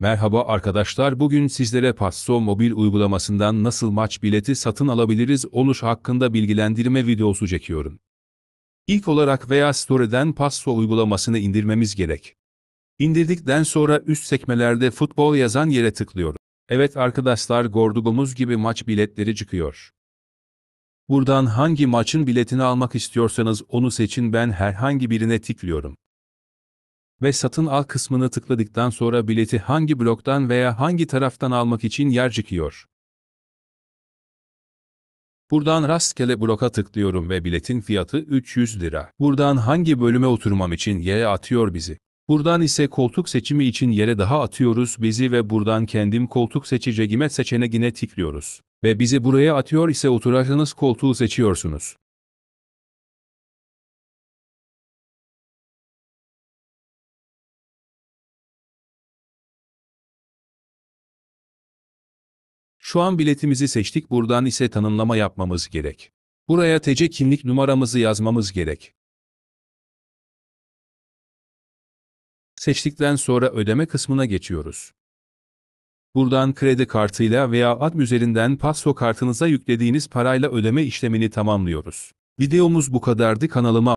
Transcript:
Merhaba arkadaşlar bugün sizlere Passo mobil uygulamasından nasıl maç bileti satın alabiliriz oluş hakkında bilgilendirme videosu çekiyorum. İlk olarak veya Store'den Passo uygulamasını indirmemiz gerek. İndirdikten sonra üst sekmelerde futbol yazan yere tıklıyorum. Evet arkadaşlar gördüğümüz gibi maç biletleri çıkıyor. Buradan hangi maçın biletini almak istiyorsanız onu seçin ben herhangi birine tıklıyorum ve satın al kısmını tıkladıktan sonra bileti hangi bloktan veya hangi taraftan almak için yer çıkıyor. Buradan rastgele bloka tıklıyorum ve biletin fiyatı 300 lira. Buradan hangi bölüme oturmam için yere atıyor bizi. Buradan ise koltuk seçimi için yere daha atıyoruz bizi ve buradan kendim koltuk seçeceğime seçeneğine tıklıyoruz. Ve bizi buraya atıyor ise oturacağınız koltuğu seçiyorsunuz. Şu an biletimizi seçtik buradan ise tanımlama yapmamız gerek. Buraya TC kimlik numaramızı yazmamız gerek. Seçtikten sonra ödeme kısmına geçiyoruz. Buradan kredi kartıyla veya ad üzerinden paso kartınıza yüklediğiniz parayla ödeme işlemini tamamlıyoruz. Videomuz bu kadardı kanalıma